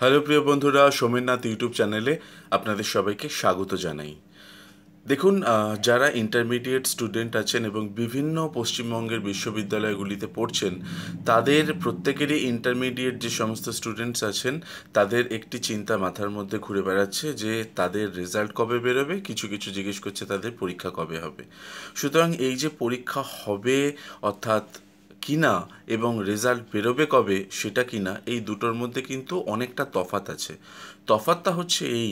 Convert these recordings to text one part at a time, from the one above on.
Hello প্রিয় বন্ধুরা সোমেননাথ YouTube চ্যানেলে আপনাদের সবাইকে স্বাগত জানাই দেখুন যারা ইন্টারমিডিয়েট স্টুডেন্ট আছেন এবং বিভিন্ন পশ্চিমবঙ্গের বিশ্ববিদ্যালয়গুলিতে পড়ছেন তাদের প্রত্যেকেরই ইন্টারমিডিয়েট যে সমস্ত স্টুডেন্টস আছেন তাদের একটি চিন্তা মাথার মধ্যে ঘুরে বেড়াচ্ছে যে তাদের রেজাল্ট কবে বেরোবে কিছু কিছু জিজ্ঞেস করছে তাদের পরীক্ষা কবে হবে সুতরাং এই যে পরীক্ষা হবে অর্থাৎ কিনা এবং রেজাল্ট বেরোবে কবে সেটা কিনা এই দুটোর মধ্যে কিন্তু অনেকটা তফাত আছে তফাতটা হচ্ছে এই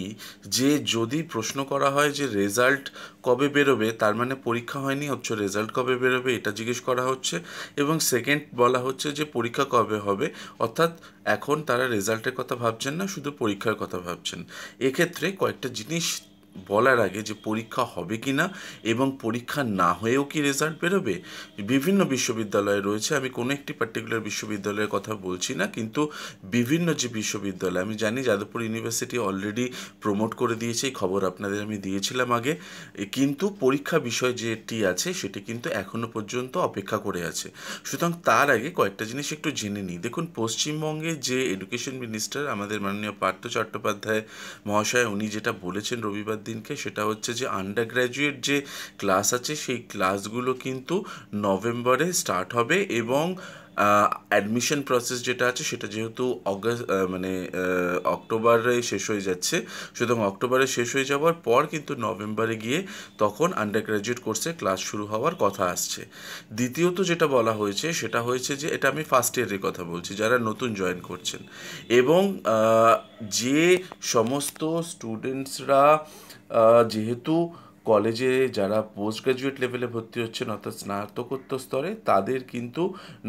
যে যদি প্রশ্ন করা হয় যে রেজাল্ট কবে বেরোবে তার মানে পরীক্ষা হয়নি অথচ রেজাল্ট কবে বেরোবে এটা জিজ্ঞেস করা হচ্ছে এবং সেকেন্ড বলা হচ্ছে যে পরীক্ষা কবে হবে অর্থাৎ এখন তারা রেজাল্টের কথা ভাবছেন না শুধু পরীক্ষার কথা ভাবছেন এক্ষেত্রে কয়েকটা জিনিস বলার আগে যে পরীক্ষা হবে কি না এবং পরীক্ষা না হয়েও কি রেজাল্ট বেরোবে বিভিন্ন বিশ্ববিদ্যালয় রয়েছে আমি কোনো একটি পার্টিকুলার বিশ্ববিদ্যালয়ের কথা বলছি না কিন্তু বিভিন্ন যে বিশ্ববিদ্যালয় আমি জানি যাদবপুর ইউনিভার্সিটি অলরেডি প্রমোট করে দিয়েছে এই খবর আপনাদের আমি দিয়েছিলাম আগে কিন্তু পরীক্ষা বিষয় যেটি আছে সেটি কিন্তু এখনও পর্যন্ত অপেক্ষা করে আছে সুতরাং তার আগে কয়েকটা জিনিস একটু জেনে নিই দেখুন পশ্চিমবঙ্গে যে এডুকেশন মিনিস্টার আমাদের মাননীয় পার্থ চট্টোপাধ্যায় মহাশয় উনি যেটা বলেছেন রবিবার দিনকে সেটা হচ্ছে যে আন্ডার গ্র্যাজুয়েট যে ক্লাস আছে সেই ক্লাসগুলো কিন্তু নভেম্বরে স্টার্ট হবে এবং অ্যাডমিশন প্রসেস যেটা আছে সেটা যেহেতু অগাস্ট মানে অক্টোবরে শেষ হয়ে যাচ্ছে সুতরাং অক্টোবরে শেষ হয়ে যাওয়ার পর কিন্তু নভেম্বরে গিয়ে তখন আন্ডার গ্র্যাজুয়েট কোর্সে ক্লাস শুরু হওয়ার কথা আসছে দ্বিতীয়ত যেটা বলা হয়েছে সেটা হয়েছে যে এটা আমি ফার্স্ট ইয়ারের কথা বলছি যারা নতুন জয়েন করছেন এবং যে সমস্ত স্টুডেন্টসরা যেহেতু কলেজে যারা পোস্ট গ্র্যাজুয়েট লেভেলে ভর্তি হচ্ছেন অর্থাৎ স্নাতকোত্তর স্তরে তাদের কিন্তু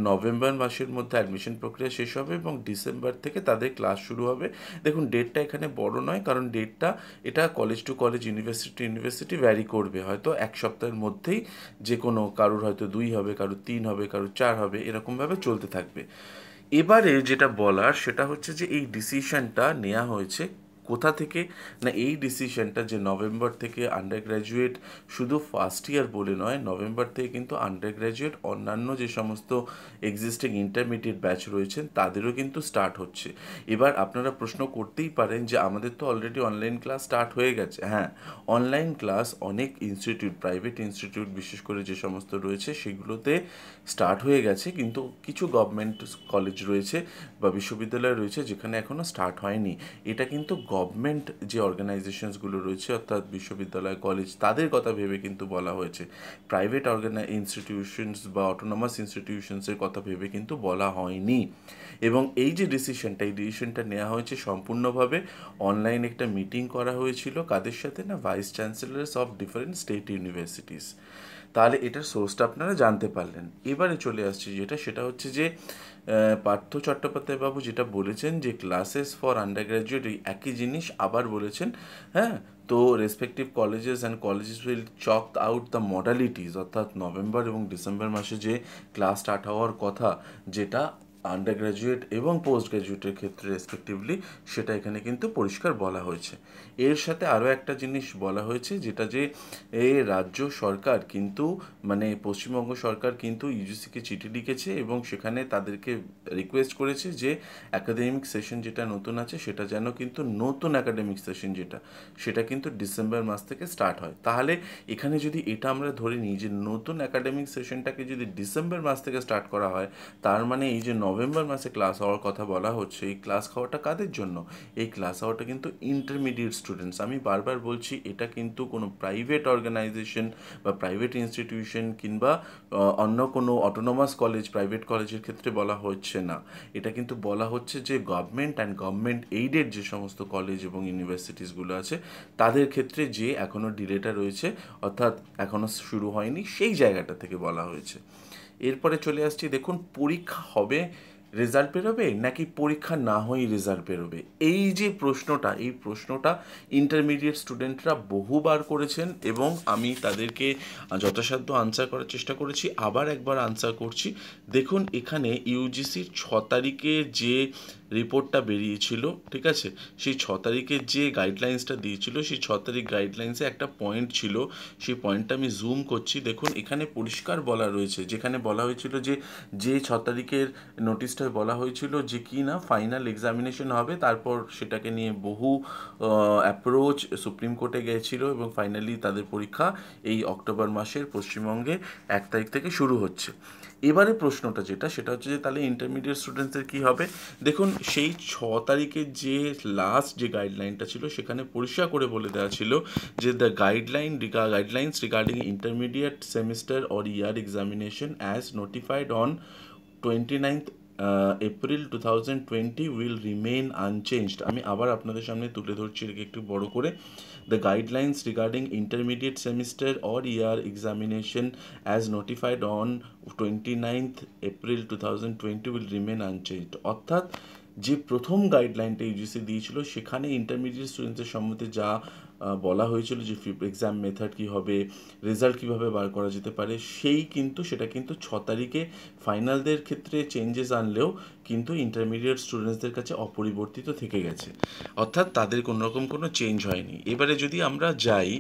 নভেম্বর মাসের মধ্যে অ্যাডমিশন প্রক্রিয়া শেষ হবে এবং ডিসেম্বর থেকে তাদের ক্লাস শুরু হবে দেখুন ডেটটা এখানে বড় নয় কারণ ডেটটা এটা college to college university university vary করবে হয়তো এক সপ্তাহের মধ্যেই যে কোনো কারোর হয়তো দুই হবে কারোর তিন হবে কারোর চার হবে এরকমভাবে চলতে থাকবে এবারে যেটা বলার সেটা হচ্ছে যে এই ডিসিশনটা নেওয়া হয়েছে কোথা থেকে না এই ডিসিশনটা যে নভেম্বর থেকে আন্ডার গ্র্যাজুয়েট শুধু ফার্স্ট ইয়ার বলে নয় নভেম্বর থেকে কিন্তু আন্ডার গ্র্যাজুয়েট অন্যান্য যে সমস্ত এক্সিস্টিং ইন্টারমিডিয়েট ব্যাচ রয়েছেন তাদেরও কিন্তু স্টার্ট হচ্ছে এবার আপনারা প্রশ্ন করতেই পারেন যে আমাদের তো অলরেডি অনলাইন ক্লাস স্টার্ট হয়ে গেছে হ্যাঁ অনলাইন ক্লাস অনেক ইনস্টিটিউট প্রাইভেট ইনস্টিটিউট বিশেষ করে যে সমস্ত রয়েছে সেগুলোতে স্টার্ট হয়ে গেছে কিন্তু কিছু গভর্নমেন্ট কলেজ রয়েছে বা বিশ্ববিদ্যালয় রয়েছে যেখানে এখনও স্টার্ট হয়নি এটা কিন্তু গভর্নমেন্ট যে অর্গানাইজেশনসগুলো রয়েছে অর্থাৎ বিশ্ববিদ্যালয় কলেজ তাদের কথা ভেবে কিন্তু বলা হয়েছে প্রাইভেট অর্গানাই ইনস্টিটিউশনস বা অটোনমাস ইনস্টিটিউশনসের কথা ভেবে কিন্তু বলা হয়নি এবং এই যে ডিসিশনটা এই ডিসিশনটা নেওয়া হয়েছে সম্পূর্ণভাবে অনলাইন একটা মিটিং করা হয়েছিল কাদের সাথে না vice chancellors of different state universities তাহলে এটার সোর্সটা আপনারা জানতে পারলেন এবারে চলে আসছে যেটা সেটা হচ্ছে যে পার্থ চট্টোপাধ্যায় বাবু যেটা বলেছেন যে ক্লাসেস ফর আন্ডার গ্র্যাজুয়েট একই জিনিস আবার বলেছেন হ্যাঁ তো respective colleges and colleges will chalk out the modalities অর্থাৎ নভেম্বর এবং ডিসেম্বর মাসে যে ক্লাস স্টার্ট হওয়ার কথা যেটা আন্ডার গ্র্যাজুয়েট এবং পোস্ট গ্র্যাজুয়েটের ক্ষেত্রে রেসপেক্টিভলি সেটা এখানে কিন্তু পরিষ্কার বলা হয়েছে এর সাথে আরও একটা জিনিস বলা হয়েছে যেটা যে এ রাজ্য সরকার কিন্তু মানে পশ্চিমবঙ্গ সরকার কিন্তু ইউজিসিকে চিঠি লিখেছে এবং সেখানে তাদেরকে রিকোয়েস্ট করেছে যে অ্যাকাডেমিক সেশন যেটা নতুন আছে সেটা যেন কিন্তু নতুন অ্যাকাডেমিক সেশন যেটা সেটা কিন্তু ডিসেম্বর মাস থেকে স্টার্ট হয় তাহলে এখানে যদি এটা আমরা ধরে নিই যে নতুন অ্যাকাডেমিক সেশনটাকে যদি ডিসেম্বর মাস থেকে স্টার্ট করা হয় তার মানে এই যে নভেম্বর মাসে ক্লাস হওয়ার কথা বলা হচ্ছে এই ক্লাস হওয়াটা কাদের জন্য এই ক্লাস হওয়াটা কিন্তু ইন্টারমিডিয়েট স্টুডেন্টস আমি বারবার বলছি এটা কিন্তু কোনো প্রাইভেট অর্গানাইজেশন বা প্রাইভেট ইনস্টিটিউশন কিংবা অন্য কোনো অটোনোমাস কলেজ প্রাইভেট কলেজের ক্ষেত্রে বলা হচ্ছে না এটা কিন্তু বলা হচ্ছে যে গভর্নমেন্ট অ্যান্ড গভর্নমেন্ট এইডেড যে সমস্ত কলেজ এবং ইউনিভার্সিটিসগুলো আছে তাদের ক্ষেত্রে যে এখনও ডিলেটা রয়েছে অর্থাৎ এখনও শুরু হয়নি সেই জায়গাটা থেকে বলা হয়েছে এরপরে চলে আসছি দেখুন পরীক্ষা হবে রেজাল্ট বেরোবে নাকি পরীক্ষা না হয়েই রেজাল্ট বেরোবে এই যে প্রশ্নটা এই প্রশ্নটা ইন্টারমিডিয়েট স্টুডেন্টরা বহুবার করেছেন এবং আমি তাদেরকে যথাসাধ্য আনসার করার চেষ্টা করেছি আবার একবার আনসার করছি দেখুন এখানে ইউজিসির ছ তারিখে যে রিপোর্টটা বেরিয়েছিল ঠিক আছে সেই ছ তারিখে যে গাইডলাইন্সটা দিয়েছিল সেই ছ তারিখ গাইডলাইন্সে একটা পয়েন্ট ছিল সেই পয়েন্টটা আমি জুম করছি দেখুন এখানে পরিষ্কার বলা রয়েছে যেখানে বলা হয়েছিল যে যে ছ তারিখের নোটিশটায় বলা হয়েছিল যে কি না ফাইনাল এক্সামিনেশন হবে তারপর সেটাকে নিয়ে বহু অ্যাপ্রোচ সুপ্রিম কোর্টে গিয়েছিল এবং ফাইনালি তাদের পরীক্ষা এই অক্টোবর মাসের পশ্চিমবঙ্গে এক তারিখ থেকে শুরু হচ্ছে এবারে প্রশ্নটা যেটা সেটা হচ্ছে যে তাহলে ইন্টারমিডিয়েট স্টুডেন্টসদের কী হবে দেখুন সেই ছ তারিখের যে লাস্ট যে গাইডলাইনটা ছিল সেখানে পরিষ্কার করে বলে দেওয়া ছিল যে the guideline guidelines regarding intermediate semester or year examination as notified on twenty ninth April two thousand twenty will remain unchanged আমি আবার আপনাদের সামনে তুলে ধরছি এটাকে একটু বড় করে the guidelines regarding intermediate semester or year examination as notified on twenty ninth April two thousand twenty will remain unchanged অর্থাৎ যে প্রথম গাইডলাইনটা ইউজিসি দিয়েছিল সেখানে ইন্টারমিডিয়েট স্টুডেন্টদের সম্বন্ধে যা বলা হয়েছিল যে এক্সাম মেথড কী হবে রেজাল্ট কীভাবে বার করা যেতে পারে সেই কিন্তু সেটা কিন্তু ছ তারিখে ফাইনালদের ক্ষেত্রে চেঞ্জেস আনলেও কিন্তু ইন্টারমিডিয়েট স্টুডেন্টসদের কাছে অপরিবর্তিত থেকে গেছে অর্থাৎ তাদের কোনো রকম কোনো চেঞ্জ হয়নি এবারে যদি আমরা যাই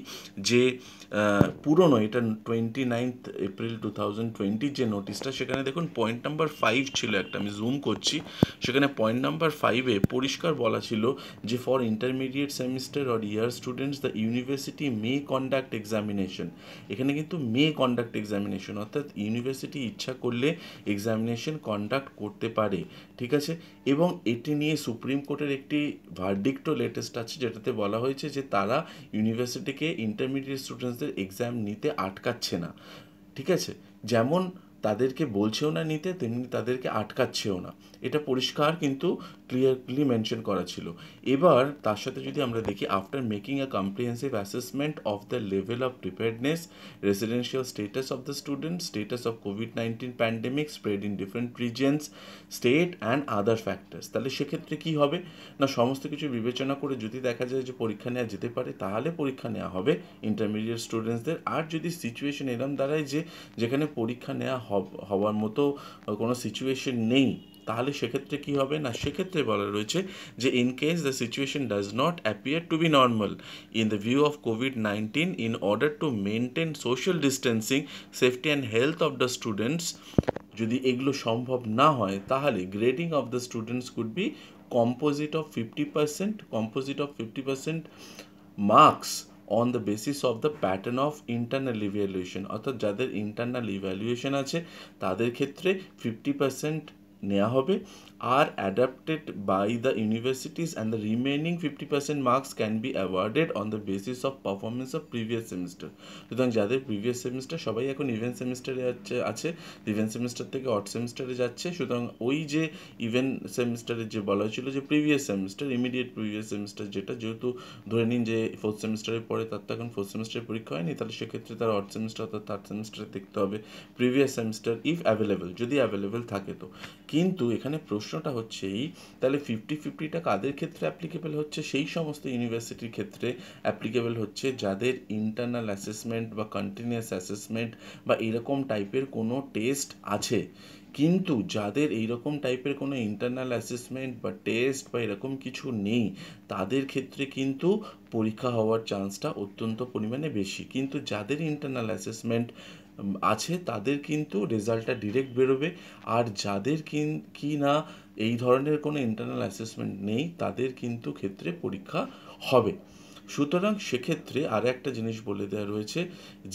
যে পুরনো এটা twenty ninth April two thousand টোয়েন্টির যে নোটিশটা সেখানে দেখুন পয়েন্ট নাম্বার ফাইভ ছিল একটা আমি জুম করছি সেখানে পয়েন্ট নাম্বার ফাইভে পরিষ্কার বলা ছিল যে for intermediate semester or year students the university may conduct examination এখানে কিন্তু মে কন্ডাক্ট এক্সামিনেশন অর্থাৎ ইউনিভার্সিটি ইচ্ছা করলে এক্সামিনেশন কন্ডাক্ট করতে পারে ঠিক আছে এবং এটি নিয়ে সুপ্রিম কোর্টের একটি ভার্ডিক্টও লেটেস্ট আছে যেটাতে বলা হয়েছে যে তারা ইউনিভার্সিটিকে ইন্টারমিডিয়েট স্টুডেন্টস ছাত্রছাত্রীদের এক্সাম নিতে আটকাচ্ছে না ঠিক আছে যেমন তাদেরকে বলছেও না নিতে তেমনি তাদেরকে আটকাচ্ছেও না এটা পরিষ্কার কিন্তু ক্লিয়ারলি মেনশন করা ছিল এবার তার সাথে যদি আমরা দেখি after making a comprehensive assessment of the level of preparedness residential status of the student status of COVID nineteen pandemic spread in different regions state and other factors তাহলে সেক্ষেত্রে কী হবে না সমস্ত কিছু বিবেচনা করে যদি দেখা যায় যে পরীক্ষা নেওয়া যেতে পারে তাহলে পরীক্ষা নেওয়া হবে ইন্টারমিডিয়েট স্টুডেন্টসদের আর যদি সিচুয়েশন এরম দাঁড়ায় যে যেখানে পরীক্ষা নেওয়া হওয়ার মতো কোনো সিচুয়েশন নেই তাহলে সেক্ষেত্রে কি হবে না সেক্ষেত্রে বলা রয়েছে যে in case the situation does not appear to be normal in the view of COVID nineteen in order to maintain social distancing safety and health of the students যদি এগুলো সম্ভব না হয় তাহলে grading of the students could be composite of fifty percent composite of fifty percent marks on the basis of the pattern of internal evaluation অর্থাৎ যাদের internal evaluation আছে তাদের ক্ষেত্রে ফিফটি পার্সেন্ট নেওয়া হবে আর adapted by the universities and the remaining fifty percent marks can be awarded on the basis of performance of previous semester সুতরাং যাদের প্রিভিয়াস সেমিস্টার সবাই এখন ইভেন্ট সেমিস্টারে যাচ্ছে আছে ইভেন্ট সেমিস্টার থেকে অট সেমিস্টারে যাচ্ছে সুতরাং ওই যে ইভেন্ট সেমিস্টারের যে বলা হয়েছিল যে previous semester immediate previous semester যেটা যেহেতু ধরে নিন যে ফোর্থ সেমিস্টারের পরে তার তো এখন ফোর্থ সেমিস্টারের পরীক্ষা হয়নি তাহলে সেক্ষেত্রে তার অট সেমিস্টার অর্থাৎ থার্ড সেমিস্টারে দেখতে হবে প্রিভিয়াস সেমিস্টার ইফ অ্যাভেলেবেল যদি অ্যাভেলেবেল থাকে তো কিন্তু এখানে প্রশ্নটা হচ্ছে এই তাহলে ফিফটি ফিফটিটা কাদের ক্ষেত্রে অ্যাপ্লিকেবল হচ্ছে সেই সমস্ত ইউনিভার্সিটির ক্ষেত্রে অ্যাপ্লিকেবল হচ্ছে যাদের ইন্টারনাল অ্যাসেসমেন্ট বা কন্টিনিউয়াস অ্যাসেসমেন্ট বা এরকম টাইপের কোনো টেস্ট আছে কিন্তু যাদের এইরকম টাইপের কোনো ইন্টারনাল অ্যাসেসমেন্ট বা টেস্ট বা এরকম কিছু নেই তাদের ক্ষেত্রে কিন্তু পরীক্ষা হওয়ার চান্সটা অত্যন্ত পরিমাণে বেশি কিন্তু যাদের ইন্টারনাল অ্যাসেসমেন্ট আছে তাদের কিন্তু রেজাল্টটা ডিরেক্ট বেরোবে আর যাদের কি না এই ধরনের কোনো ইন্টারনাল অ্যাসেসমেন্ট নেই তাদের কিন্তু ক্ষেত্রে পরীক্ষা হবে সুতরাং সেক্ষেত্রে আর একটা জিনিস বলে দেওয়া রয়েছে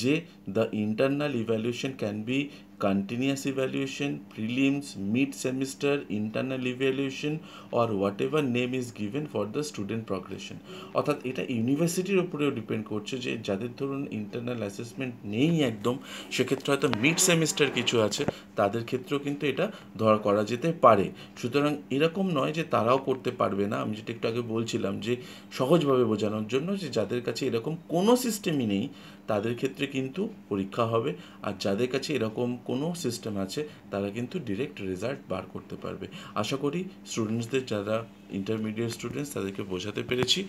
যে the internal evaluation can be continuous evaluation, prelims, mid-semester, internal evaluation or whatever name is given for the student progression. অর্থাৎ এটা ইউনিভার্সিটির উপরেও ডিপেন্ড করছে যে যাদের ধরুন ইন্টারনাল অ্যাসেসমেন্ট নেই একদম সেক্ষেত্রে হয়তো মিড সেমিস্টার কিছু আছে তাদের ক্ষেত্রেও কিন্তু এটা ধরা করা যেতে পারে সুতরাং এরকম নয় যে তারাও করতে পারবে না আমি যেটা একটু আগে বলছিলাম যে সহজভাবে বোঝানোর জন্য যে যাদের কাছে এরকম কোনো সিস্টেমই নেই তাদের ক্ষেত্রে কিন্তু পরীক্ষা হবে আর যাদের কাছে এরকম কোনো সিস্টেম আছে তারা কিন্তু ডিরেক্ট রেজাল্ট বার করতে পারবে আশা করি স্টুডেন্টসদের যারা ইন্টারমিডিয়েট স্টুডেন্টস তাদেরকে বোঝাতে পেরেছি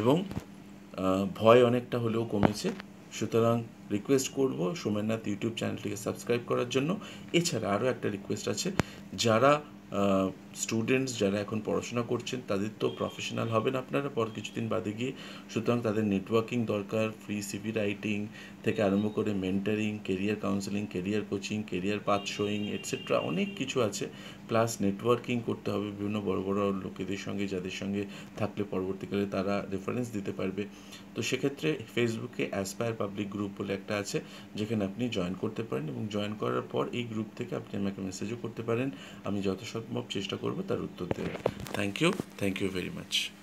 এবং ভয় অনেকটা হলেও কমেছে সুতরাং রিকোয়েস্ট করব সোমেননাথ ইউটিউব চ্যানেলটিকে সাবস্ক্রাইব করার জন্য এছাড়া আরও একটা রিকোয়েস্ট আছে যারা স্টুডেন্টস যারা এখন পড়াশোনা করছেন তাদের তো প্রফেশনাল হবেন আপনারা পর কিছুদিন বাদে গিয়ে সুতরাং তাদের নেটওয়ার্কিং দরকার ফ্রি সিভি রাইটিং থেকে আরম্ভ করে mentoring career counselling career coaching career path showing etcetera অনেক কিছু আছে প্লাস নেটওয়ার্কিং করতে হবে বিভিন্ন বড় বড় লোকেদের সঙ্গে যাদের সঙ্গে থাকলে পরবর্তীকালে তারা রেফারেন্স দিতে পারবে তো সেক্ষেত্রে ফেসবুকে অ্যাসপায়ার পাবলিক গ্রুপ বলে একটা আছে যেখানে আপনি জয়েন করতে পারেন এবং জয়েন করার পর এই গ্রুপ থেকে আপনি আমাকে মেসেজও করতে পারেন আমি যথাসম্ভব চেষ্টা করবো তার উত্তর দেবে thank you thank you very much